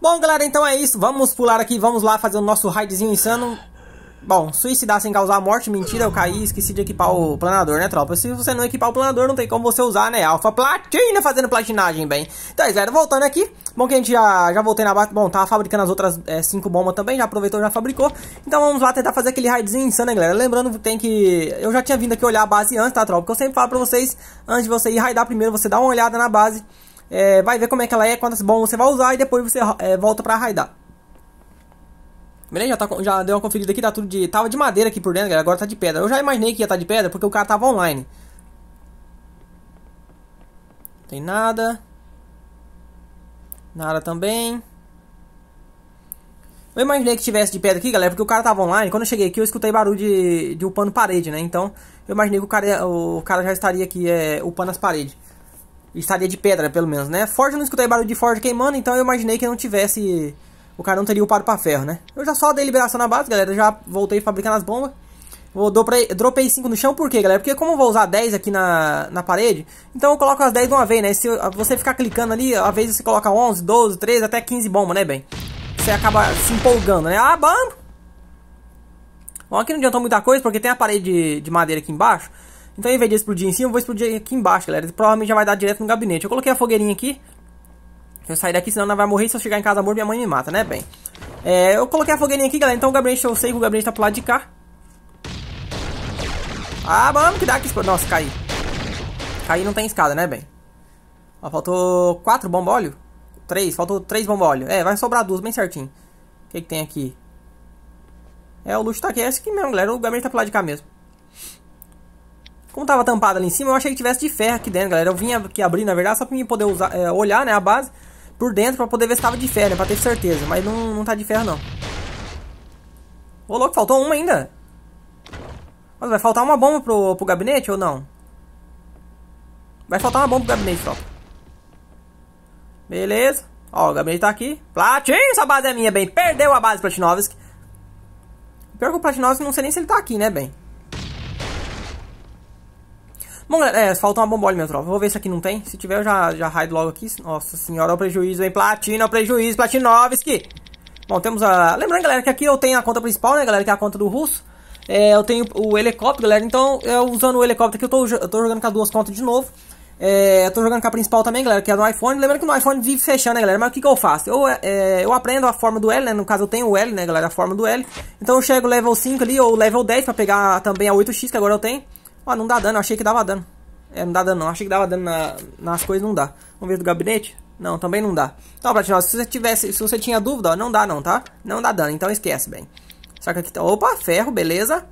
Bom, galera, então é isso. Vamos pular aqui, vamos lá fazer o nosso raidzinho insano. Bom, suicidar sem causar morte, mentira, eu caí esqueci de equipar o planador, né, tropa? Se você não equipar o planador, não tem como você usar, né? Alfa Platina fazendo platinagem, bem. Então é galera, voltando aqui. Bom que a gente já, já voltei na base. Bom, tava tá fabricando as outras é, cinco bombas também, já aproveitou, já fabricou. Então vamos lá tentar fazer aquele raidzinho insano, né, galera? Lembrando que tem que... Eu já tinha vindo aqui olhar a base antes, tá, tropa? Porque eu sempre falo pra vocês, antes de você ir raidar primeiro, você dá uma olhada na base é, vai ver como é que ela é, quantas bombas você vai usar e depois você é, volta pra raidar. Beleza? Já, tá, já deu uma conferida aqui, tá tudo de. Tava de madeira aqui por dentro, galera. Agora tá de pedra. Eu já imaginei que ia estar tá de pedra porque o cara tava online. Não tem nada. Nada também. Eu imaginei que tivesse de pedra aqui, galera, porque o cara tava online. Quando eu cheguei aqui, eu escutei barulho de, de upando parede, né? Então, eu imaginei que o cara, o cara já estaria aqui é, upando as paredes estaria de pedra, pelo menos, né? Forte não escutei barulho de forte queimando, então eu imaginei que não tivesse. O cara não teria o paro pra ferro, né? Eu já só dei liberação na base, galera. Já voltei fabricando as bombas. Vou, dropei, dropei 5 no chão, por quê, galera? Porque como eu vou usar 10 aqui na, na parede, então eu coloco as 10 de uma vez, né? Se você ficar clicando ali, às vezes você coloca 11, 12, 13, até 15 bombas, né, bem? Você acaba se empolgando, né? Ah, bom! Bom, aqui não adiantou muita coisa, porque tem a parede de madeira aqui embaixo. Então, em vez de explodir em cima, eu vou explodir aqui embaixo, galera. Provavelmente já vai dar direto no gabinete. Eu coloquei a fogueirinha aqui. Eu sair daqui, senão ela vai morrer. Se eu chegar em casa morto, minha mãe me mata, né, bem? É, eu coloquei a fogueirinha aqui, galera. Então, o gabinete, eu sei que o gabinete tá pro lado de cá. Ah, vamos que dá que explode. Nossa, caí. Caí não tem escada, né, bem? Ó, faltou quatro bomba óleo. Três, faltou três bomba óleo. É, vai sobrar duas, bem certinho. O que, que tem aqui? É, o luxo tá aqui. É esse aqui mesmo, galera. O gabinete tá pro lado de cá mesmo. Como tava tampada ali em cima, eu achei que tivesse de ferro aqui dentro, galera. Eu vinha aqui abrir, na verdade, só pra mim poder usar, é, olhar, né, a base por dentro pra poder ver se tava de ferro, né, pra ter certeza. Mas não, não tá de ferro, não. Ô, louco, faltou uma ainda. Mas vai faltar uma bomba pro, pro gabinete ou não? Vai faltar uma bomba pro gabinete, tropa. Beleza. Ó, o gabinete tá aqui. Platinho, essa base é minha, bem. Perdeu a base Platinovski. Pior que o Platinovski, não sei nem se ele tá aqui, né, bem. Bom, é, falta uma bomba meu tropa. Vou ver se aqui não tem. Se tiver, eu já, já raid logo aqui. Nossa senhora, olha o prejuízo, hein? Platina, o prejuízo, Platinovski. Bom, temos a... Lembrando, galera, que aqui eu tenho a conta principal, né, galera? Que é a conta do russo. É, eu tenho o helicóptero, galera. Então, eu, usando o helicóptero aqui, eu tô, eu tô jogando com as duas contas de novo. É, eu tô jogando com a principal também, galera, que é do iPhone. Lembrando que no iPhone vive fechando, né, galera? Mas o que, que eu faço? Eu, é, é, eu aprendo a forma do L, né? No caso, eu tenho o L, né, galera? A forma do L. Então eu chego level 5 ali, ou level 10 pra pegar também a 8x, que agora eu tenho. Ó, não dá dano, achei que dava dano. É, não dá dano não, achei que dava dano na, nas coisas, não dá. Vamos ver do gabinete? Não, também não dá. Então, Platinum, se você tivesse, se você tinha dúvida, ó, não dá não, tá? Não dá dano, então esquece, bem. Só que aqui tá... Opa, ferro, beleza.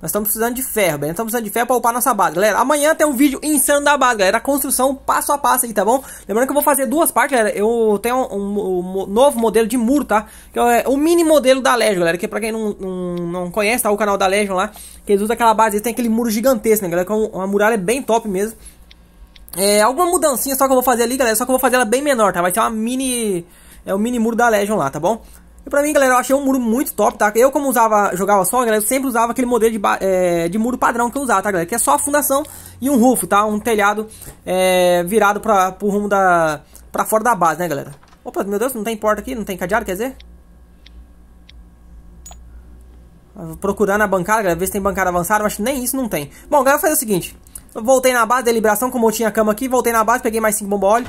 Nós estamos precisando de ferro, bem. Nós estamos precisando de ferro para upar nossa base, galera. Amanhã tem um vídeo insano da base, galera. A construção passo a passo aí, tá bom? Lembrando que eu vou fazer duas partes, galera. Eu tenho um, um, um novo modelo de muro, tá? Que é o mini modelo da Legion, galera. Que é pra quem não, não, não conhece, tá? O canal da Legion lá. Que eles usam aquela base, eles têm aquele muro gigantesco, né, galera? Que é uma muralha bem top mesmo. É, alguma mudancinha só que eu vou fazer ali, galera. Só que eu vou fazer ela bem menor, tá? Vai ser uma mini... É o mini muro da Legion lá, tá bom? E pra mim, galera, eu achei um muro muito top, tá? Eu, como usava, jogava só, galera, eu sempre usava aquele modelo de, é, de muro padrão que eu usava, tá, galera? Que é só a fundação e um rufo, tá? Um telhado é, virado pra, pro rumo da... pra fora da base, né, galera? Opa, meu Deus, não tem porta aqui? Não tem cadeado, quer dizer? Procurando a bancada, galera, ver se tem bancada avançada, mas nem isso não tem. Bom, galera, fazer o seguinte. Eu voltei na base, deliberação, como eu tinha a cama aqui, voltei na base, peguei mais 5 bomba óleo.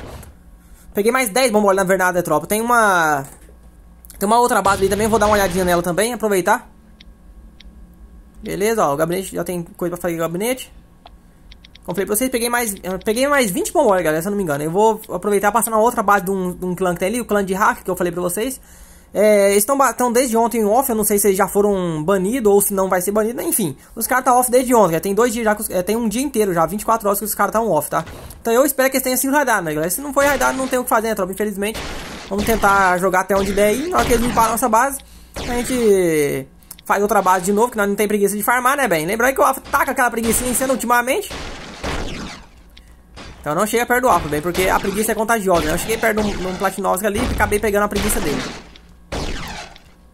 Peguei mais 10 bomba óleo, na verdade, é tropa. Tem uma... Tem uma outra base ali também, vou dar uma olhadinha nela também, aproveitar. Beleza, ó, o gabinete, já tem coisa pra fazer no gabinete. Como falei pra vocês, peguei mais, eh, peguei mais 20 pombolas, galera, se eu não me engano. Eu vou aproveitar passar na outra base de um, de um clã que tem ali, o clã de hack que eu falei pra vocês. É, estão, estão desde ontem off, eu não sei se eles já foram banidos ou se não vai ser banido, enfim. Os caras estão tá off desde ontem, já tem dois dias já, é, tem um dia inteiro já, 24 horas que os caras estão off, tá? Então eu espero que eles tenham sido raidados, né, galera? Se não foi raidado, não tem o que fazer, né, tropa? Infelizmente, Vamos tentar jogar até onde der. aí. na hora que eles limparam a nossa base, a gente faz outra base de novo, que nós não tem preguiça de farmar, né, bem? aí que o Alpha taca tá aquela preguiça insana ultimamente. Então não chega perto do Alpha, bem, porque a preguiça é contagiosa, né? Eu cheguei perto de um, Platinowski ali e acabei pegando a preguiça dele.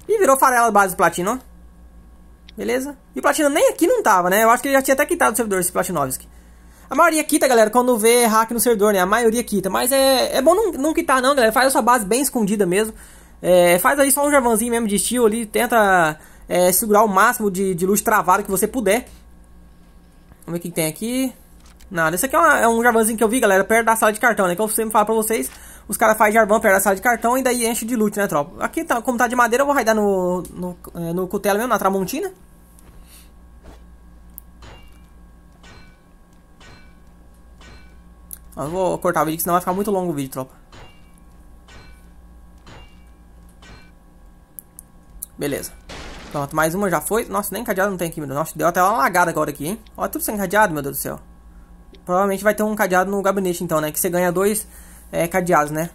E virou farela base do Platino, Beleza? E o Platino nem aqui não tava, né? Eu acho que ele já tinha até quitado o servidor, esse Platinovski. A maioria quita, galera, quando vê hack no servidor, né? A maioria quita. Mas é, é bom não, não quitar, não, galera. Faz a sua base bem escondida mesmo. É, faz aí só um javanzinho mesmo de estilo ali. Tenta é, segurar o máximo de, de luz travada que você puder. Vamos ver o que tem aqui. Nada, esse aqui é, uma, é um javanzinho que eu vi, galera, perto da sala de cartão, né? Que eu sempre falo pra vocês, os caras fazem jarvan perto da sala de cartão e daí enche de loot, né, tropa? Aqui, tá, como tá de madeira, eu vou raidar no, no, é, no cutelo mesmo, na tramontina. vou cortar o vídeo, senão vai ficar muito longo o vídeo, tropa. Beleza. Pronto, mais uma já foi. Nossa, nem cadeado não tem aqui, meu Deus. Nossa, deu até uma lagada agora aqui, hein? Olha tudo sem cadeado, meu Deus do céu. Provavelmente vai ter um cadeado no gabinete, então, né? Que você ganha dois é, cadeados, né?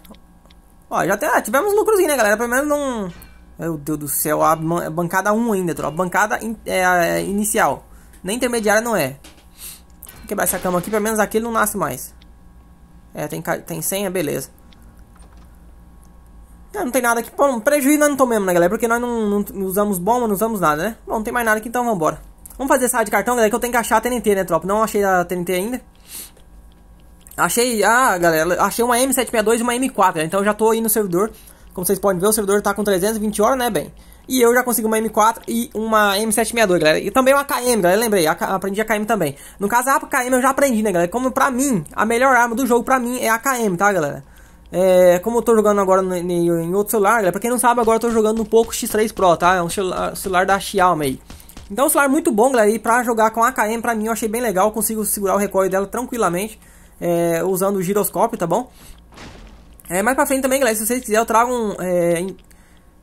Ó, já até ah, tivemos lucrozinho, né, galera? Pelo menos não... Meu Deus do céu, a bancada 1 ainda, tropa. Bancada in é, é inicial. Nem intermediária não é. Vou quebrar essa cama aqui, pelo menos aquele não nasce mais. É, tem, tem senha, beleza. Não, ah, não tem nada aqui. Bom, prejuízo nós não tomemos, né, galera? Porque nós não, não, não usamos bomba, não usamos nada, né? Bom, não tem mais nada aqui, então vambora. Vamos fazer essa de cartão, galera, que eu tenho que achar a TNT, né, tropa? Não achei a TNT ainda. Achei, ah, galera, achei uma M762 e uma M4, né? então eu já tô aí no servidor. Como vocês podem ver, o servidor tá com 320 horas, né, bem? E eu já consegui uma M4 e uma M762, galera. E também uma KM, galera. Lembrei, a, aprendi a KM também. No caso, a KM eu já aprendi, né, galera? Como pra mim, a melhor arma do jogo pra mim é a KM, tá, galera? É, como eu tô jogando agora no, em outro celular, galera, pra quem não sabe, agora eu tô jogando no Poco X3 Pro, tá? É um celular, ah, celular da Xiaomi aí. Então, um celular muito bom, galera. E pra jogar com a KM, pra mim, eu achei bem legal. Eu consigo segurar o recoil dela tranquilamente, é, usando o giroscópio, tá bom? É, mais pra frente também, galera, se vocês quiserem, eu trago um, é,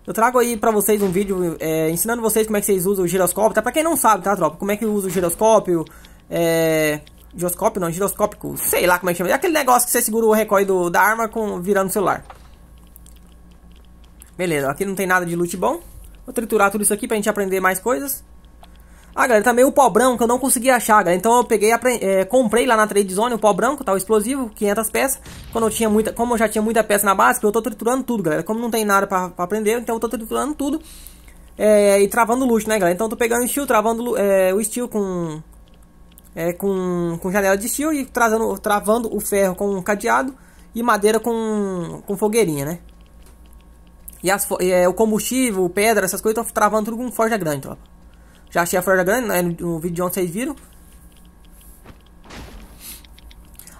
eu trago aí pra vocês um vídeo é, ensinando vocês como é que vocês usam o giroscópio, tá? Pra quem não sabe, tá, tropa? Como é que usa o giroscópio, é... Giroscópio não, giroscópico, sei lá como é que chama. É aquele negócio que você segura o recoil do, da arma com, virando o celular. Beleza, aqui não tem nada de loot bom. Vou triturar tudo isso aqui pra gente aprender mais coisas. Ah, galera, tá meio o pó branco eu não consegui achar, galera. Então eu peguei, é, comprei lá na Trade Zone o pó branco, tá? O explosivo, 500 peças. Quando eu tinha muita, como eu já tinha muita peça na base, eu tô triturando tudo, galera. Como não tem nada pra, pra aprender, então eu tô triturando tudo. É, e travando luxo, né, galera? Então eu tô pegando steel, travando é, o steel com, é, com, com janela de steel e trazendo, travando o ferro com cadeado e madeira com, com fogueirinha, né? E as, é, o combustível, pedra, essas coisas, eu tô travando tudo com forja grande, tropa. Já achei a flor da grande, né? no vídeo de ontem vocês viram.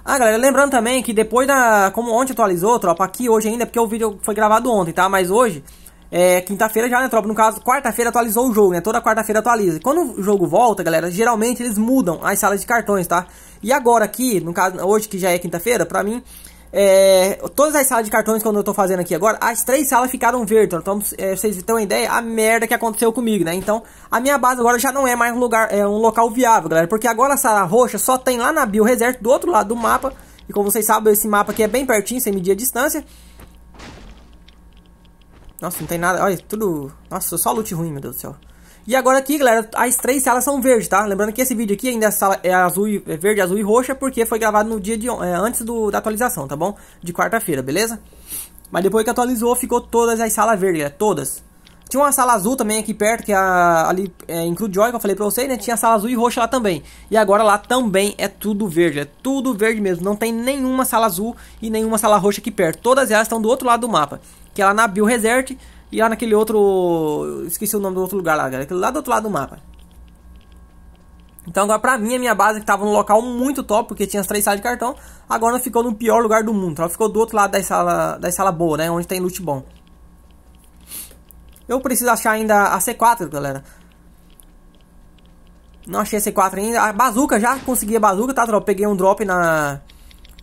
Ah, galera, lembrando também que depois da... Como ontem atualizou, tropa, aqui hoje ainda, porque o vídeo foi gravado ontem, tá? Mas hoje, é, quinta-feira já, né, tropa? No caso, quarta-feira atualizou o jogo, né? Toda quarta-feira atualiza. Quando o jogo volta, galera, geralmente eles mudam as salas de cartões, tá? E agora aqui, no caso, hoje que já é quinta-feira, pra mim, é, todas as salas de cartões que eu estou fazendo aqui agora, as três salas ficaram verdes Então, é, vocês têm uma ideia a merda que aconteceu comigo, né? Então, a minha base agora já não é mais um lugar, é um local viável, galera, porque agora a sala roxa só tem lá na Bio do outro lado do mapa. E como vocês sabem, esse mapa aqui é bem pertinho, sem medir a distância. Nossa, não tem nada. Olha, tudo. Nossa, só loot ruim, meu Deus do céu. E agora aqui, galera, as três salas são verdes, tá? Lembrando que esse vídeo aqui ainda é, é azul, é verde, azul e roxa, porque foi gravado no dia de é, antes do, da atualização, tá bom? De quarta-feira, beleza? Mas depois que atualizou, ficou todas as salas verdes, galera, né? todas. Tinha uma sala azul também aqui perto, que é a, ali é, em Crujoy, que eu falei pra vocês, né? Tinha sala azul e roxa lá também. E agora lá também é tudo verde, é tudo verde mesmo. Não tem nenhuma sala azul e nenhuma sala roxa aqui perto. Todas elas estão do outro lado do mapa, que é lá na Bill Resert, e lá naquele outro. Esqueci o nome do outro lugar lá, galera. Aquilo lá do outro lado do mapa. Então agora pra mim a minha base que tava num local muito top, porque tinha as três salas de cartão, agora ficou no pior lugar do mundo. Ela ficou do outro lado da sala, da sala boa, né? Onde tem loot bom. Eu preciso achar ainda a C4, galera. Não achei a C4 ainda. A bazuca, já consegui a bazuca, tá, tropa? Peguei um drop na,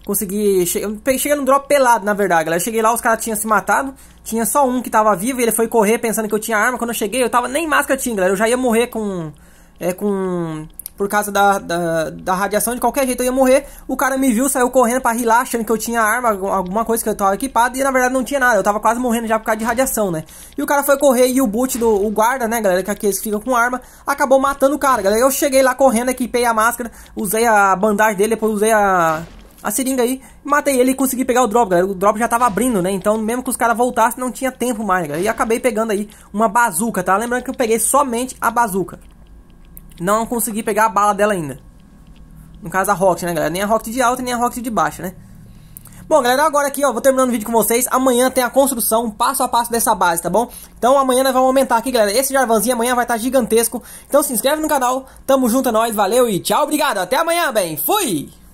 consegui. Cheguei, cheguei no drop pelado, na verdade, galera. Eu cheguei lá, os caras tinham se matado. Tinha só um que tava vivo e ele foi correr pensando que eu tinha arma. Quando eu cheguei, eu tava. Nem máscara tinha, galera. Eu já ia morrer com. É, com. Por causa da, da, da radiação, de qualquer jeito eu ia morrer. O cara me viu, saiu correndo pra rilar, achando que eu tinha arma, alguma coisa que eu tava equipado. E na verdade não tinha nada, eu tava quase morrendo já por causa de radiação, né? E o cara foi correr e o boot do o guarda, né, galera, que é aqueles que ficam com arma, acabou matando o cara, galera. Eu cheguei lá correndo, equipei a máscara, usei a bandagem dele, depois usei a a seringa aí, matei ele e consegui pegar o drop, galera. O drop já tava abrindo, né? Então, mesmo que os caras voltassem, não tinha tempo mais, galera. E acabei pegando aí uma bazuca, tá? Lembrando que eu peguei somente a bazuca. Não consegui pegar a bala dela ainda. No caso, a Rocket, né, galera? Nem a Rocket de alta, nem a Rocket de baixa, né? Bom, galera, agora aqui, ó, vou terminando o vídeo com vocês. Amanhã tem a construção, passo a passo dessa base, tá bom? Então amanhã nós vamos aumentar aqui, galera. Esse Jarvanzinho amanhã vai estar tá gigantesco. Então se inscreve no canal, tamo junto, é nóis, valeu e tchau, obrigado. Até amanhã, bem, fui!